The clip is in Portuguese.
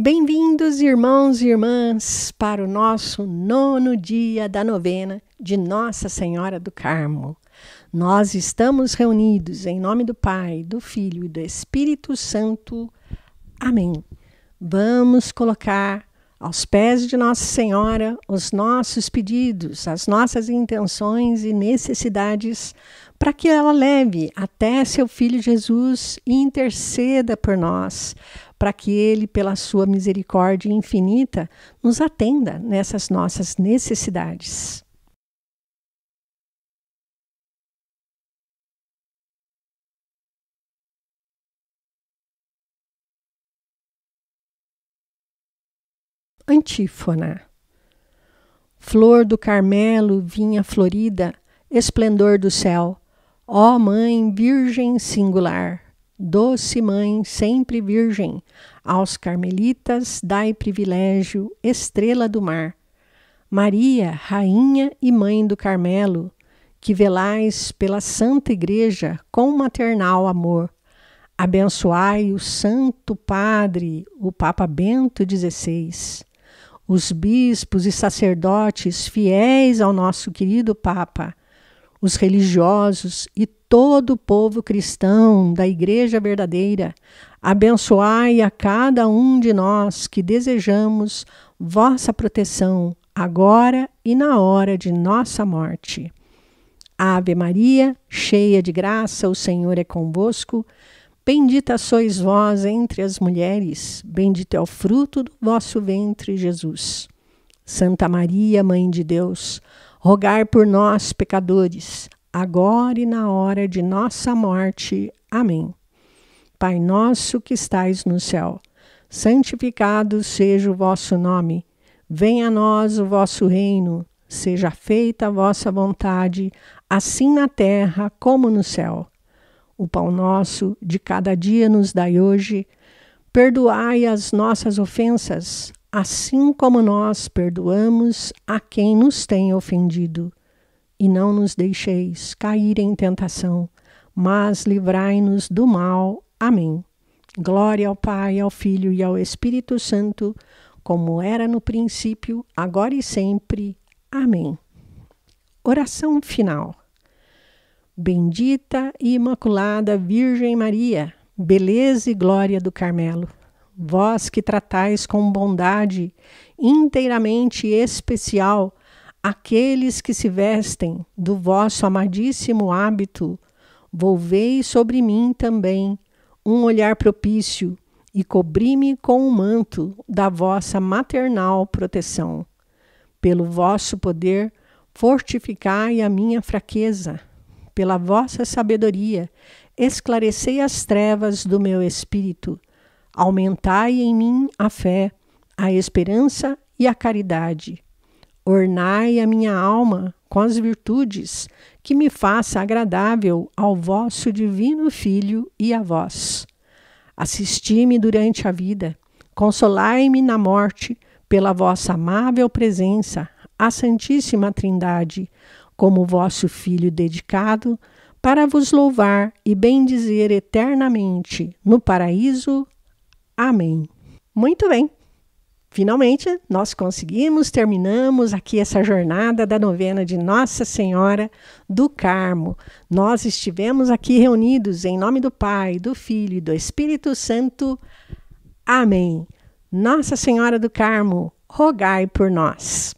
Bem-vindos, irmãos e irmãs, para o nosso nono dia da novena de Nossa Senhora do Carmo. Nós estamos reunidos em nome do Pai, do Filho e do Espírito Santo. Amém. Vamos colocar aos pés de Nossa Senhora os nossos pedidos, as nossas intenções e necessidades, para que ela leve até seu Filho Jesus e interceda por nós, para que Ele, pela Sua misericórdia infinita, nos atenda nessas nossas necessidades. Antífona. Flor do Carmelo, vinha florida, esplendor do céu, ó Mãe Virgem singular, Doce Mãe, sempre Virgem, aos carmelitas dai privilégio, estrela do mar. Maria, Rainha e Mãe do Carmelo, que velais pela Santa Igreja com maternal amor, abençoai o Santo Padre, o Papa Bento XVI, os bispos e sacerdotes fiéis ao nosso querido Papa, os religiosos e todo o povo cristão da Igreja Verdadeira, abençoai a cada um de nós que desejamos vossa proteção agora e na hora de nossa morte. Ave Maria, cheia de graça, o Senhor é convosco. Bendita sois vós entre as mulheres, bendito é o fruto do vosso ventre, Jesus. Santa Maria, Mãe de Deus, rogar por nós, pecadores, agora e na hora de nossa morte. Amém. Pai nosso que estais no céu, santificado seja o vosso nome. Venha a nós o vosso reino. Seja feita a vossa vontade, assim na terra como no céu. O pão nosso de cada dia nos dai hoje. Perdoai as nossas ofensas, assim como nós perdoamos a quem nos tem ofendido e não nos deixeis cair em tentação, mas livrai-nos do mal. Amém. Glória ao Pai, ao Filho e ao Espírito Santo, como era no princípio, agora e sempre. Amém. Oração final. Bendita e Imaculada Virgem Maria, beleza e glória do Carmelo, vós que tratais com bondade inteiramente especial Aqueles que se vestem do vosso amadíssimo hábito, volvei sobre mim também um olhar propício e cobri-me com o manto da vossa maternal proteção. Pelo vosso poder, fortificai a minha fraqueza. Pela vossa sabedoria, esclarecei as trevas do meu espírito. Aumentai em mim a fé, a esperança e a caridade ornai a minha alma com as virtudes, que me faça agradável ao vosso divino Filho e a vós. Assisti-me durante a vida, consolai-me na morte, pela vossa amável presença, a Santíssima Trindade, como vosso Filho dedicado, para vos louvar e bendizer eternamente no paraíso. Amém. Muito bem! Finalmente, nós conseguimos, terminamos aqui essa jornada da novena de Nossa Senhora do Carmo. Nós estivemos aqui reunidos em nome do Pai, do Filho e do Espírito Santo. Amém. Nossa Senhora do Carmo, rogai por nós.